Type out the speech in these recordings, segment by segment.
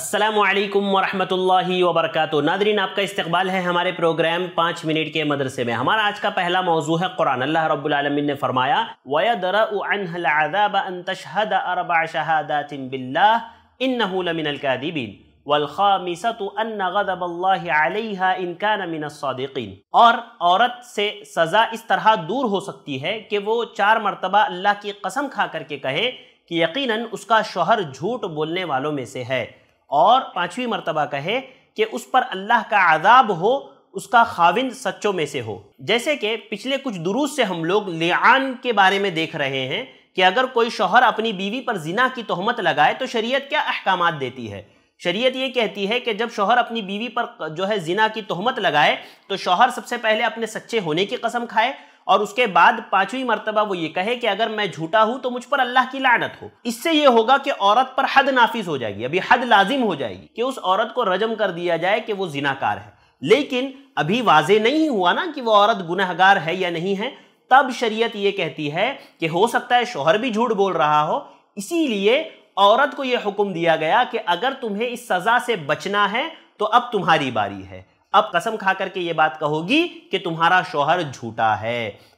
असलकम वरहमल work Nadreen आपका इस्तबाल है हमारे प्रोग्राम पाँच मिनट के मदरसे में हमारा आज का पहला मौजू है कुरान अल्लाह रबालमीन ने फरमाया और औरत से सज़ा इस तरह दूर हो सकती है कि वो चार मरतबा अल्लाह की कसम खा करके कहे कि यकीनन उसका शोहर झूठ बोलने वालों में से है और पांचवी मरतबा कहे कि उस पर अल्लाह का आदाब हो उसका खाविंद सच्चों में से हो जैसे कि पिछले कुछ दुरुस्त से हम लोग लियान के बारे में देख रहे हैं कि अगर कोई शोहर अपनी बीवी पर जिना की तहमत लगाए तो शरीयत क्या अहकाम देती है शरीयत ये कहती है कि जब शोहर अपनी बीवी पर जो है जिना की तहमत लगाए तो शोहर सबसे पहले अपने सच्चे होने की कसम खाए और उसके बाद पांचवी मरतबा वो ये कहे कि अगर मैं झूठा हूं तो मुझ पर अल्लाह की लानत हो इससे ये होगा कि औरत पर हद नाफिज हो जाएगी अभी हद लाजिम हो जाएगी कि उस औरत को रजम कर दिया जाए कि वो जिनाकार है लेकिन अभी वाजे नहीं हुआ ना कि वो औरत गुनहगार है या नहीं है तब शरीयत ये कहती है कि हो सकता है शोहर भी झूठ बोल रहा हो इसीलिए औरत को यह हुक्म दिया गया कि अगर तुम्हें इस सज़ा से बचना है तो अब तुम्हारी बारी है अब कसम खा करके ये बात कहोगी कि तुम्हारा शोहर झूठा है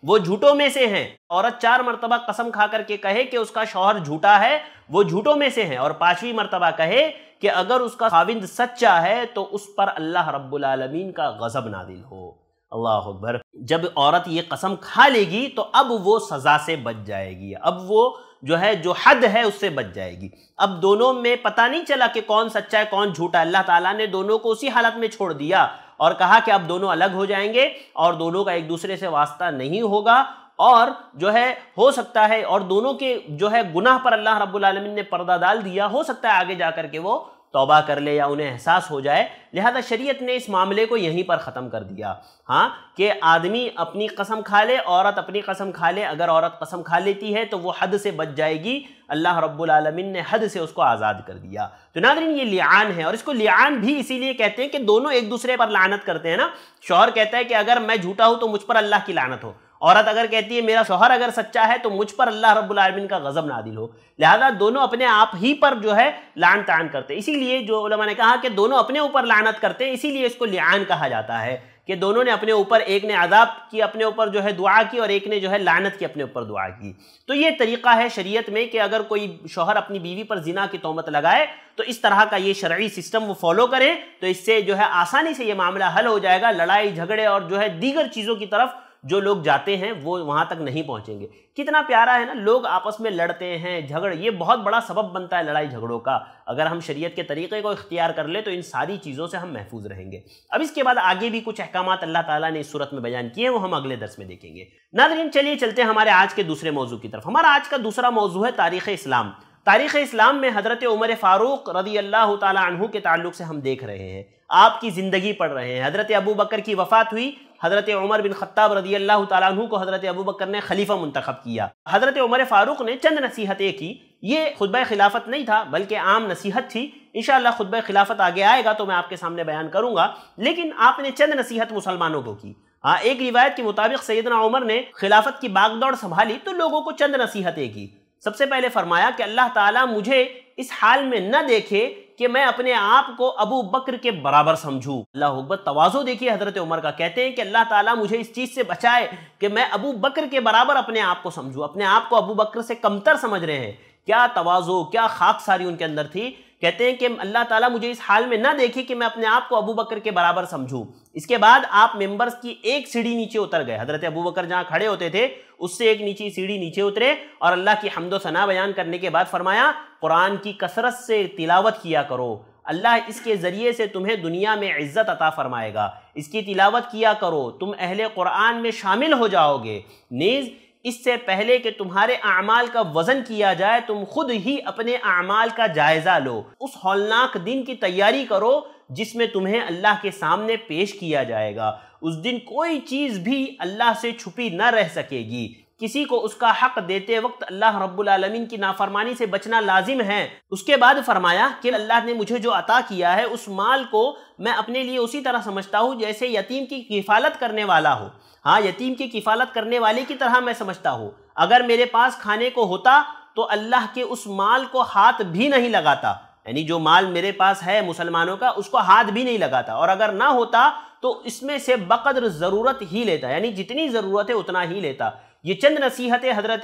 वो झूठों में से है औरत चार मरतबा कसम खा करके कहे कि उसका शोहर झूठा है वो झूठों में से है और पांचवी मरतबा कहे कि अगर उसका खाविंद सच्चा है तो उस पर अल्लाह रब्बुलमीन का गजब नादिल हो अल्लाह अकबर जब औरत ये कसम खा लेगी तो अब वो सजा से बच जाएगी अब वो जो है जो हद है उससे बच जाएगी अब दोनों में पता नहीं चला कि कौन सच्चा है कौन झूठा अल्लाह ताला ने दोनों को उसी हालत में छोड़ दिया और कहा कि अब दोनों अलग हो जाएंगे और दोनों का एक दूसरे से वास्ता नहीं होगा और जो है हो सकता है और दोनों के जो है गुनाह पर अल्लाह रब्बुल रबालमीन ने पर्दा डाल दिया हो सकता है आगे जा करके के वो तोबा कर ले या उन्हें एहसास हो जाए लिहाजा शरीयत ने इस मामले को यहीं पर ख़त्म कर दिया हाँ कि आदमी अपनी कसम खा ले औरत अपनी कसम खा ले अगर औरत कसम खा लेती है तो वो हद से बच जाएगी अल्लाह रब्लमिन ने हद से उसको आज़ाद कर दिया तो नादरीन ये लियान है और इसको लियान भी इसीलिए कहते हैं कि दोनों एक दूसरे पर लानत करते हैं ना शोहर कहता है कि अगर मैं झूठा हूँ तो मुझ पर अल्लाह की लानत हो औरत अगर कहती है मेरा शोहर अगर सच्चा है तो मुझ पर अल्लाह रब्बुल आलमीन का गजब नादिल हो लिहाजा दोनों अपने आप ही पर जो है लान तान करते इसीलिए जो ने कहा कि दोनों अपने ऊपर लानत करते हैं इसीलिए इसको लियान कहा जाता है कि दोनों ने अपने ऊपर एक ने अदाब की अपने ऊपर जो है दुआ की और एक ने जो है लानत की अपने ऊपर दुआ की तो ये तरीका है शरीयत में कि अगर कोई शोहर अपनी बीवी पर जिना की तोहमत लगाए तो इस तरह का ये शर्य सिस्टम वो फॉलो करें तो इससे जो है आसानी से ये मामला हल हो जाएगा लड़ाई झगड़े और जो है दीगर चीज़ों की तरफ जो लोग जाते हैं वो वहाँ तक नहीं पहुँचेंगे कितना प्यारा है ना लोग आपस में लड़ते हैं झगड़ ये बहुत बड़ा सबब बनता है लड़ाई झगड़ों का अगर हम शरीयत के तरीक़े को इख्तियार कर ले तो इन सारी चीज़ों से हम महफूज रहेंगे अब इसके बाद आगे भी कुछ अहकाम अल्लाह ताला ने इस सूरत में बयान किए वो हम अगले दर्स में देखेंगे नादरीन चलिए चलते हैं हमारे आज के दूसरे मौजू की तरफ हमारा आज का दूसरा मौजू है तारीख़ इस्लाम तारीख़ इस्लाम में हज़रत उमर फ़ारूक रदी अल्लाह तहु के ताल्लुक से हम देख रहे हैं आपकी ज़िंदगी पढ़ रहे हैं हज़रत अबू बकर की वफ़ात हुई हज़रत उमर बिन खत्ताब रजी अल्लाह तु को हज़रत अबू बकर ने खलीफा मंतखब किया हज़रत उमर फ़ारूक ने चंद नसीहतें की ये खुतब खिलाफत नहीं था बल्कि आम नसीहत थी इन खुतब खिलाफत आगे आएगा तो मैं आपके सामने बयान करूंगा लेकिन आपने चंद नसीहत मुसलमानों को की हाँ एक रिवायत के मुताबिक सैदना उमर ने खिलाफत की बागदौड़ संभाली तो लोगों को चंद नसीहतें की सबसे पहले फरमाया कि अल्लाह ताला मुझे इस हाल में न देखे कि मैं अपने आप को अबू बकर के बराबर समझू अल्लाह अकबर तवाजो देखिए हजरत उमर का कहते हैं कि अल्लाह ताला मुझे इस चीज़ से बचाए कि मैं अबू बकर के बराबर अपने आप को समझू अपने आप को अबू बकर से कमतर समझ रहे हैं क्या तवाजो क्या खाक सारी उनके अंदर थी कहते हैं कि अल्लाह ताला मुझे इस हाल में ना देखे कि मैं अपने आप को अबू बकर के बराबर समझूं इसके बाद आप मेंबर्स की एक सीढ़ी नीचे उतर गए हजरत अबू बकर जहां खड़े होते थे उससे एक नीचे सीढ़ी नीचे उतरे और अल्लाह की हमदो सना बयान करने के बाद फरमाया कुरान की कसरत से तिलावत किया करो अल्लाह इसके ज़रिए से तुम्हें दुनिया में इज़्ज़त अता फ़रमाएगा इसकी तिलावत किया करो तुम अहले क़ुरान में शामिल हो जाओगे नीज़ इससे पहले कि तुम्हारे अमाल का वजन किया जाए तुम खुद ही अपने अमाल का जायजा लो उस हौलनाक दिन की तैयारी करो जिसमें तुम्हें अल्लाह के सामने पेश किया जाएगा उस दिन कोई चीज़ भी अल्लाह से छुपी न रह सकेगी किसी को उसका हक देते वक्त अल्लाह रब्बुलमीन की नाफरमानी से बचना लाजिम है उसके बाद फरमाया कि अल्लाह ने मुझे जो अता किया है उस माल को मैं अपने लिए उसी तरह समझता हूँ जैसे यतीम की किफ़ालत करने वाला हो हाँ यतीम की किफ़ालत करने वाले की तरह मैं समझता हूँ अगर मेरे पास खाने को होता तो अल्लाह के उस माल को हाथ भी नहीं लगाता यानी जो माल मेरे पास है मुसलमानों का उसको हाथ भी नहीं लगाता और अगर ना होता तो इसमें से बकद्र ज़रूरत ही लेता यानी जितनी ज़रूरत है उतना ही लेता ये चंद नसीहतें हज़रत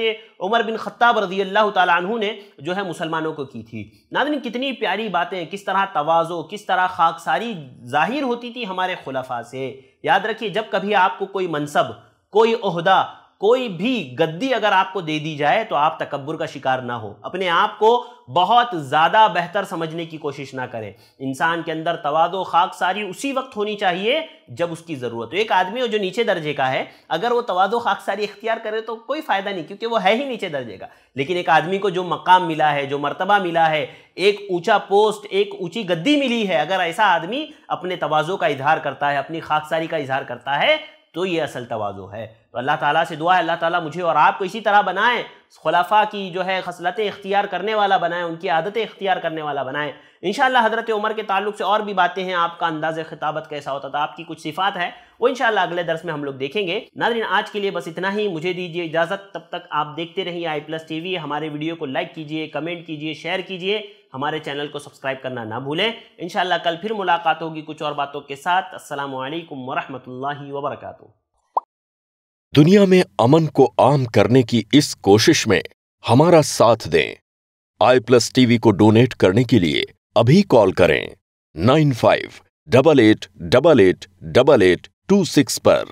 उमर बिन ख़त्ताब रजी अल्लाह तु ने जो है मुसलमानों को की थी नादिन कितनी प्यारी बातें किस तरह तोज़ो किस तरह खाकसारी ज़ाहिर होती थी हमारे खुलफा से याद रखिए जब कभी आपको कोई मनसब कोई अहदा कोई भी गद्दी अगर आपको दे दी जाए तो आप तकबर का शिकार ना हो अपने आप को बहुत ज़्यादा बेहतर समझने की कोशिश ना करें इंसान के अंदर तवादो खाक सारी उसी वक्त होनी चाहिए जब उसकी ज़रूरत हो एक आदमी हो जो नीचे दर्जे का है अगर वो तवादो खाक सारी इख्तियार करे तो कोई फ़ायदा नहीं क्योंकि वो है ही नीचे दर्जे का लेकिन एक आदमी को जो मकाम मिला है जो मरतबा मिला है एक ऊँचा पोस्ट एक ऊँची गद्दी मिली है अगर ऐसा आदमी अपने तोज़ों का इजहार करता है अपनी सारी का इजहार करता है तो ये असल तोज़ो है तो अल्लाह ताला से दुआ है अल्लाह ताला मुझे और आपको इसी तरह बनाए खलाफा की जो है खसलतें इख्तियार करने वाला बनाएं उनकी आदतें इख्तियार करने वाला बनाए इन हज़रत उमर के ताल्लुक से और भी बातें हैं आपका अंदाज़ खिताबत कैसा होता था आपकी कुछ सिफात है वो इन अगले दर्स में हम लोग देखेंगे नादरीन आज के लिए बस इतना ही मुझे दीजिए इजाज़त तब तक आप देखते रहिए आई प्लस टी हमारे वीडियो को लाइक कीजिए कमेंट कीजिए शेयर कीजिए हमारे चैनल को सब्सक्राइब करना ना भूलें इनशाला कल फिर मुलाकात होगी कुछ और बातों के साथ असल वरहमल वबरक दुनिया में अमन को आम करने की इस कोशिश में हमारा साथ दें आई प्लस टीवी को डोनेट करने के लिए अभी कॉल करें nine five double eight double eight double eight two six पर